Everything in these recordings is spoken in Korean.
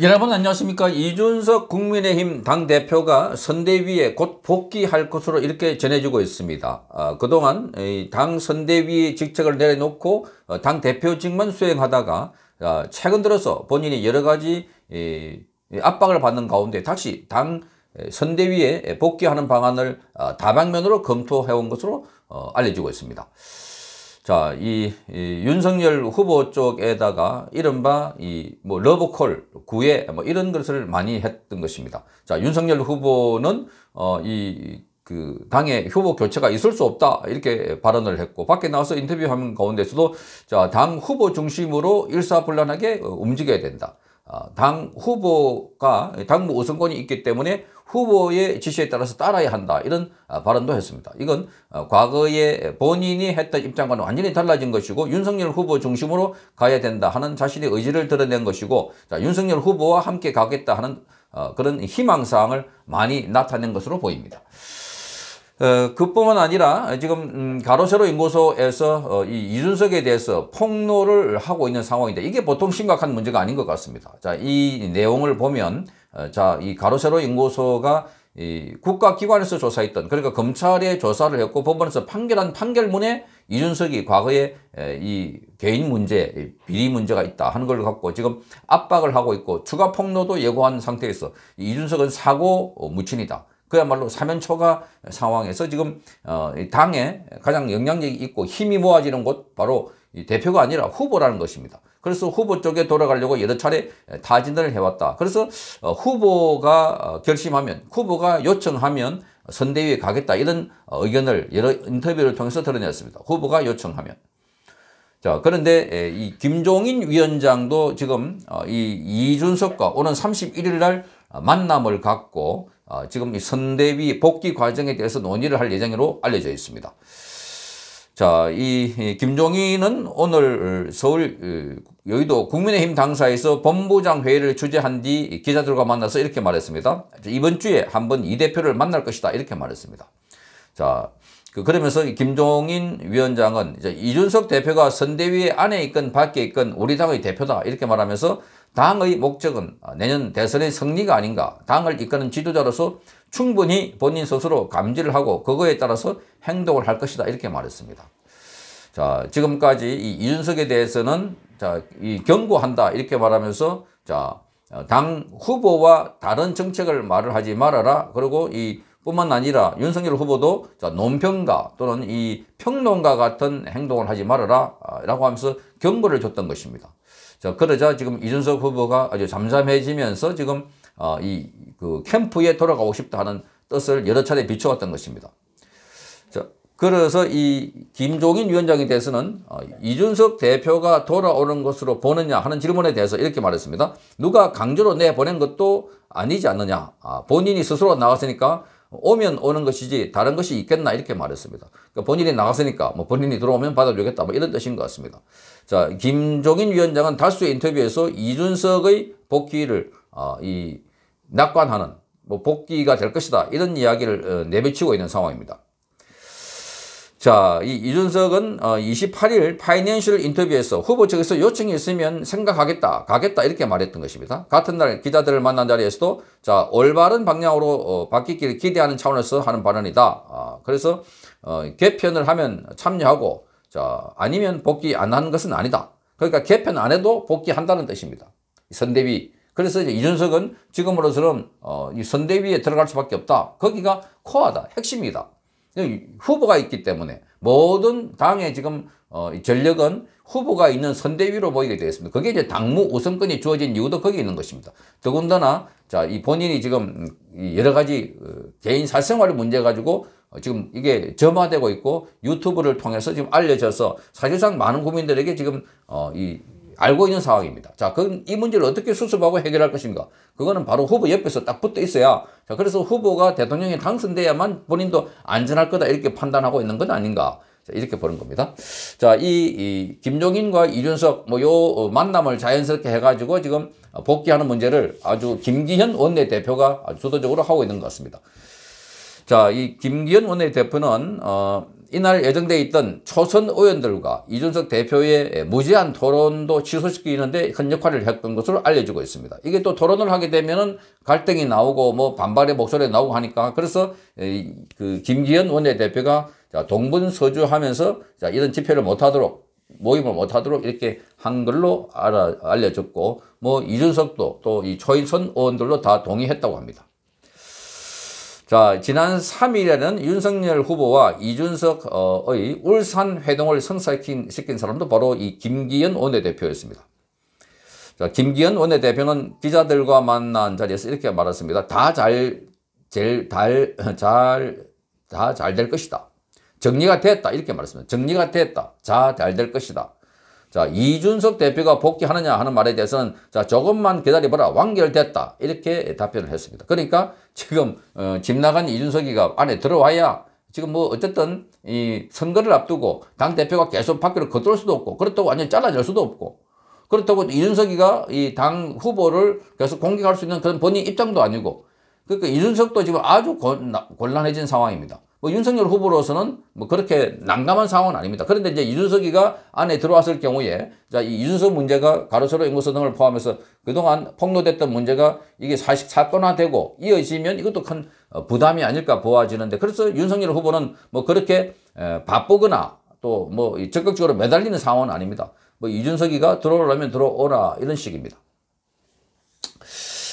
여러분 안녕하십니까 이준석 국민의힘 당대표가 선대위에 곧 복귀할 것으로 이렇게 전해지고 있습니다 어, 그동안 당 선대위 직책을 내려놓고 어, 당대표직만 수행하다가 어, 최근 들어서 본인이 여러가지 압박을 받는 가운데 다시 당 선대위에 복귀하는 방안을 아, 다방면으로 검토해온 것으로 어, 알려지고 있습니다 자, 이, 이, 윤석열 후보 쪽에다가 이른바 이 뭐 러브콜, 구애 뭐 이런 것을 많이 했던 것입니다. 자, 윤석열 후보는 어, 이, 그 당의 후보 교체가 있을 수 없다 이렇게 발언을 했고 밖에 나와서 인터뷰하는 가운데서도 자 당 후보 중심으로 일사불란하게 움직여야 된다 아, 당 후보가 당무 우선권이 있기 때문에 후보의 지시에 따라서 따라야 한다 이런 아, 발언도 했습니다. 이건 어, 과거에 본인이 했던 입장과는 완전히 달라진 것이고 윤석열 후보 중심으로 가야 된다 하는 자신의 의지를 드러낸 것이고 자, 윤석열 후보와 함께 가겠다 하는 어, 그런 희망사항을 많이 나타낸 것으로 보입니다. 어, 그뿐만 아니라 지금 음, 가로세로 인구소에서이 어, 이준석에 대해서 폭로를 하고 있는 상황인데 이게 보통 심각한 문제가 아닌 것 같습니다. 자, 이 내용을 보면 어, 자, 이 가로세로 인구소가이 국가기관에서 조사했던 그러니까 검찰에 조사를 했고 법원에서 판결한 판결문에 이준석이 과거에 이 개인 문제, 비리 문제가 있다 하는 걸 갖고 지금 압박을 하고 있고 추가 폭로도 예고한 상태에서 이준석은 사고 무친이다. 그야말로 사면초가 상황에서 지금 어, 당에 가장 영향력이 있고 힘이 모아지는 곳 바로 대표가 아니라 후보라는 것입니다. 그래서 후보 쪽에 돌아가려고 여러 차례 타진을 해왔다. 그래서 어, 후보가 어, 결심하면 후보가 요청하면 선대위에 가겠다 이런 의견을 여러 인터뷰를 통해서 드러냈습니다. 후보가 요청하면. 자, 그런데 이 김종인 위원장도 지금 이 이준석과 오는 31일 날 만남을 갖고 아, 지금 이 선대위 복귀 과정에 대해서 논의를 할 예정으로 알려져 있습니다. 자, 이 김종인은 오늘 서울 어, 여의도 국민의힘 당사에서 본부장 회의를 주재한 뒤 기자들과 만나서 이렇게 말했습니다. 이번 주에 한번 이 대표를 만날 것이다 이렇게 말했습니다. 자, 그, 그러면서 김종인 위원장은 이제 이준석 대표가 선대위 안에 있건 밖에 있건 우리 당의 대표다 이렇게 말하면서 당의 목적은 내년 대선의 승리가 아닌가 당을 이끄는 지도자로서 충분히 본인 스스로 감지를 하고 그거에 따라서 행동을 할 것이다 이렇게 말했습니다. 자 지금까지 이 이준석에 대해서는 자이 경고한다 이렇게 말하면서 자당 후보와 다른 정책을 말을 하지 말아라 그리고 이 뿐만 아니라 윤석열 후보도 자, 논평가 또는 이 평론가 같은 행동을 하지 말아라 아, 라고 하면서 경고를 줬던 것입니다. 자, 그러자 지금 이준석 후보가 아주 잠잠해지면서 지금 어, 이그 캠프에 돌아가고 싶다 하는 뜻을 여러 차례 비춰왔던 것입니다. 자, 그래서 이 김종인 위원장에 대해서는 어, 이준석 대표가 돌아오는 것으로 보느냐 하는 질문에 대해서 이렇게 말했습니다. 누가 강제로 내보낸 것도 아니지 않느냐. 아, 본인이 스스로 나왔으니까 오면 오는 것이지 다른 것이 있겠나 이렇게 말했습니다. 그러니까 본인이 나갔으니까 뭐 본인이 들어오면 받아주겠다 뭐 이런 뜻인 것 같습니다. 자 김종인 위원장은 다수의 인터뷰에서 이준석의 복귀를 어, 이 낙관하는 뭐 복귀가 될 것이다 이런 이야기를 어, 내비치고 있는 상황입니다. 자, 이 이준석은 28일 어, 파이낸셜 인터뷰에서 후보 측에서 요청이 있으면 생각하겠다, 가겠다 이렇게 말했던 것입니다. 같은 날 기자들을 만난 자리에서도 자 올바른 방향으로 어, 바뀌기를 기대하는 차원에서 하는 발언이다. 아, 그래서 어, 개편을 하면 참여하고 자 아니면 복귀 안 하는 것은 아니다. 그러니까 개편 안 해도 복귀한다는 뜻입니다. 선대위. 그래서 이제 이준석은 지금으로서는 어, 이 선대위에 들어갈 수밖에 없다. 거기가 코어다, 핵심이다. 후보가 있기 때문에 모든 당의 지금 어, 전력은 후보가 있는 선대위로 보이게 되었습니다. 그게 이제 당무 우선권이 주어진 이유도 거기 에 있는 것입니다. 더군다나 자, 이 본인이 지금 음, 여러 가지 어, 개인 사생활 문제 가지고 어, 지금 이게 점화되고 있고 유튜브를 통해서 지금 알려져서 사실상 많은 국민들에게 지금 어, 이 알고 있는 상황입니다. 자, 그럼 이 문제를 어떻게 수습하고 해결할 것인가? 그거는 바로 후보 옆에서 딱 붙어 있어야 자, 그래서 후보가 대통령이 당선돼야만 본인도 안전할 거다 이렇게 판단하고 있는 건 아닌가? 자, 이렇게 보는 겁니다. 자, 이, 이 김종인과 이준석 뭐 요 만남을 자연스럽게 해가지고 지금 복귀하는 문제를 아주 김기현 원내대표가 주도적으로 하고 있는 것 같습니다. 자, 이 김기현 원내대표는 어 이날 예정돼 있던 초선 의원들과 이준석 대표의 무제한 토론도 취소시키는데 큰 역할을 했던 것으로 알려지고 있습니다. 이게 또 토론을 하게 되면은 갈등이 나오고 뭐 반발의 목소리 나오고 하니까 그래서 그 김기현 원내대표가 동분서주하면서 이런 집회를 못하도록 모임을 못하도록 이렇게 한글로 알아, 알려졌고 뭐 이준석도 또 이 초인선 의원들로다 동의했다고 합니다. 자, 지난 3일에는 윤석열 후보와 이준석의 어, 울산 회동을 성사시킨 사람도 바로 이 김기현 원내대표였습니다. 자, 김기현 원내대표는 기자들과 만난 자리에서 이렇게 말했습니다. 다 잘, 제일, 달, 잘, 다 잘 될 것이다. 정리가 됐다. 이렇게 말했습니다. 정리가 됐다. 잘 될 것이다. 자, 이준석 대표가 복귀하느냐 하는 말에 대해서는 자, 조금만 기다려봐라. 완결됐다. 이렇게 답변을 했습니다. 그러니까 지금, 어, 집 나간 이준석이가 안에 들어와야 지금 뭐 어쨌든 이 선거를 앞두고 당대표가 계속 밖으로 겉돌 수도 없고 그렇다고 완전 잘라낼 수도 없고 그렇다고 이준석이가 이 당 후보를 계속 공격할 수 있는 그런 본인 입장도 아니고 그러니까 이준석도 지금 아주 곤란해진 상황입니다. 뭐 윤석열 후보로서는 뭐 그렇게 난감한 상황은 아닙니다. 그런데 이제 이준석이가 안에 들어왔을 경우에 자, 이 이준석 문제가 가로세로 인구수 등을 포함해서 그동안 폭로됐던 문제가 이게 사실 사건화되고 이어지면 이것도 큰 어, 부담이 아닐까 보아지는데 그래서 윤석열 후보는 뭐 그렇게 바쁘거나 또 뭐 적극적으로 매달리는 상황은 아닙니다. 뭐 이준석이가 들어오려면 들어오라 이런 식입니다.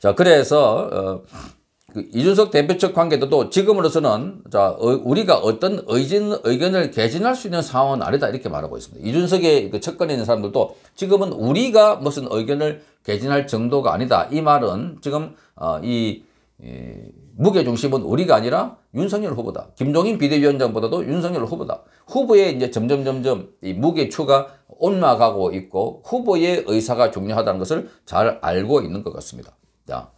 자, 그래서 어그 이준석 대표 측 관계도 지금으로서는 자 어, 우리가 어떤 의진, 의견을 개진할 수 있는 상황은 아니다 이렇게 말하고 있습니다. 이준석의 그 측근에 있는 사람들도 지금은 우리가 무슨 의견을 개진할 정도가 아니다. 이 말은 지금 어, 이, 이 무게 중심은 우리가 아니라 윤석열 후보다. 김종인 비대위원장보다도 윤석열 후보다. 후보의 이제 점점 점점 이 무게추가 올라가고 있고 후보의 의사가 중요하다는 것을 잘 알고 있는 것 같습니다. 자.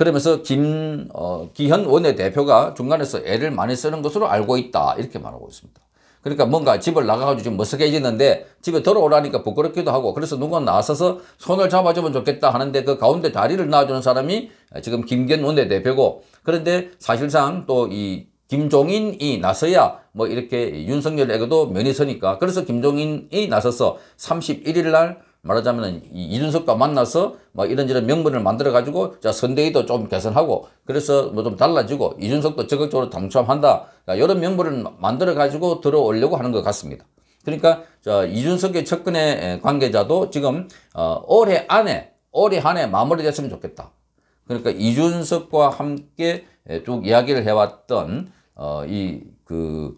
그러면서 김, 어, 기현 원내대표가 중간에서 애를 많이 쓰는 것으로 알고 있다. 이렇게 말하고 있습니다. 그러니까 뭔가 집을 나가가지고 좀 머쓱해지는데 집에 들어오라니까 부끄럽기도 하고 그래서 누가 나서서 손을 잡아주면 좋겠다 하는데 그 가운데 다리를 놔주는 사람이 지금 김기현 원내대표고 그런데 사실상 또 이 김종인이 나서야 뭐 이렇게 윤석열에게도 면이 서니까 그래서 김종인이 나서서 31일 날 말하자면 이준석과 만나서 막 이런저런 명분을 만들어 가지고 자 선대위도 좀 개선하고 그래서 뭐 좀 달라지고 이준석도 적극적으로 당첨한다 이런 명분을 만들어 가지고 들어오려고 하는 것 같습니다. 그러니까 자 이준석의 측근의 관계자도 지금 어, 올해 안에 올해 한해 마무리됐으면 좋겠다. 그러니까 이준석과 함께 쭉 이야기를 해왔던 어, 이그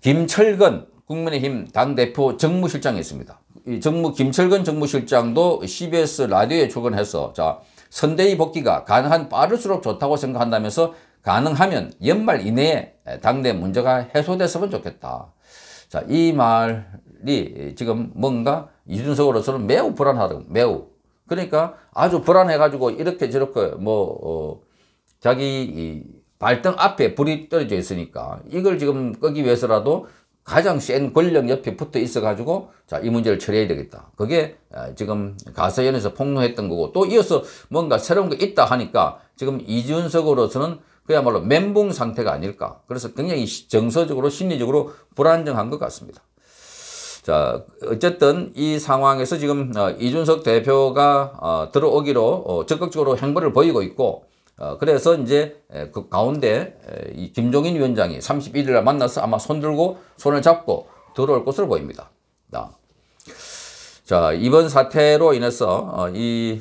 김철근 국민의힘 당대표 정무실장이있습니다이 정무 김철근 정무실장도 CBS 라디오에 출근해서 자 선대위 복귀가 가능한 빠를수록 좋다고 생각한다면서 가능하면 연말 이내에 당내 문제가 해소됐으면 좋겠다. 자, 이 말이 지금 뭔가 이준석으로서는 매우 불안하다 매우. 그러니까 아주 불안해가지고 이렇게 저렇게 뭐, 어, 자기 발등 앞에 불이 떨어져 있으니까 이걸 지금 끄기 위해서라도 가장 센 권력 옆에 붙어 있어가지고 자이 문제를 처리해야 되겠다. 그게 아, 지금 가서연에서 폭로했던 거고 또 이어서 뭔가 새로운 게 있다 하니까 지금 이준석으로서는 그야말로 멘붕 상태가 아닐까. 그래서 굉장히 정서적으로 심리적으로 불안정한 것 같습니다. 자 어쨌든 이 상황에서 지금 어, 이준석 대표가 어, 들어오기로 어, 적극적으로 행보를 보이고 있고 어, 그래서 이제 그 가운데 이 김종인 위원장이 31일 날 만나서 아마 손들고 손을 잡고 들어올 것으로 보입니다. 자, 이번 사태로 인해서 어, 이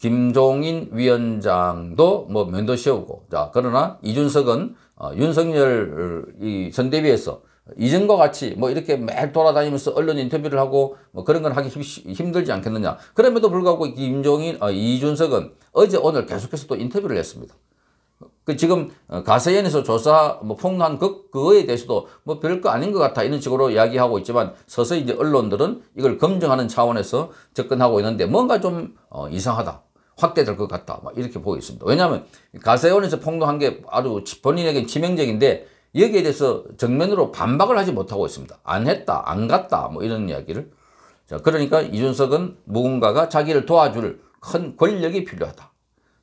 김종인 위원장도 뭐 면도 씌우고 자, 그러나 이준석은 어, 윤석열 이 선대위에서 이전과 같이 뭐 이렇게 매일 돌아다니면서 언론 인터뷰를 하고 뭐 그런 건 하기 힘들지 않겠느냐. 그럼에도 불구하고 김종인, 어, 이준석은 어제 오늘 계속해서 또 인터뷰를 했습니다. 그 지금 어, 가세연에서 조사 뭐 폭로한 그, 그거에 대해서도 뭐 별거 아닌 것 같아 이런 식으로 이야기하고 있지만 서서히 이제 언론들은 이걸 검증하는 차원에서 접근하고 있는데 뭔가 좀 어, 이상하다. 확대될 것 같다. 막 이렇게 보고 있습니다. 왜냐하면 가세연에서 폭로한 게 아주 본인에게 치명적인데 여기에 대해서 정면으로 반박을 하지 못하고 있습니다. 안 했다, 안 갔다, 뭐 이런 이야기를. 자, 그러니까 이준석은 누군가가 자기를 도와줄 큰 권력이 필요하다.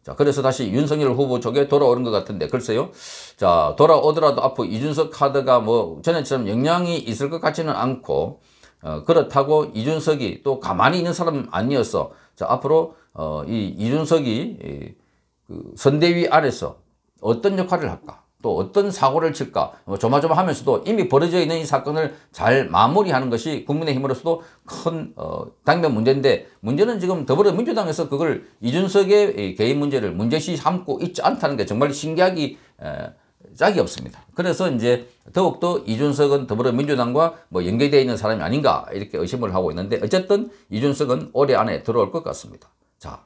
자, 그래서 다시 윤석열 후보 쪽에 돌아오는 것 같은데, 글쎄요. 자, 돌아오더라도 앞으로 이준석 카드가 뭐 전에처럼 영향이 있을 것 같지는 않고, 어, 그렇다고 이준석이 또 가만히 있는 사람 아니어서, 자, 앞으로, 어, 이 이준석이 이, 그 선대위 안에서 어떤 역할을 할까? 또 어떤 사고를 칠까 뭐 조마조마하면서도 이미 벌어져 있는 이 사건을 잘 마무리하는 것이 국민의힘으로서도 큰 어, 당면 문제인데 문제는 지금 더불어민주당에서 그걸 이준석의 개인 문제를 문제시 삼고 있지 않다는 게 정말 신기하기 에, 짝이 없습니다. 그래서 이제 더욱더 이준석은 더불어민주당과 뭐 연계되어 있는 사람이 아닌가 이렇게 의심을 하고 있는데 어쨌든 이준석은 올해 안에 들어올 것 같습니다. 자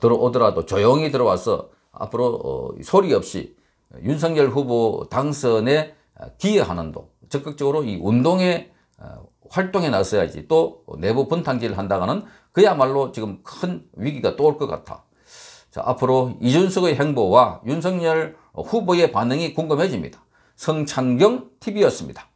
들어오더라도 조용히 들어와서 앞으로 어, 소리 없이 윤석열 후보 당선에 기여하는 도 적극적으로 이 운동에 어, 활동에 나서야지 또 내부 분탕질을 한다가는 그야말로 지금 큰 위기가 또 올 것 같아. 자, 앞으로 이준석의 행보와 윤석열 후보의 반응이 궁금해집니다. 성찬경 TV였습니다.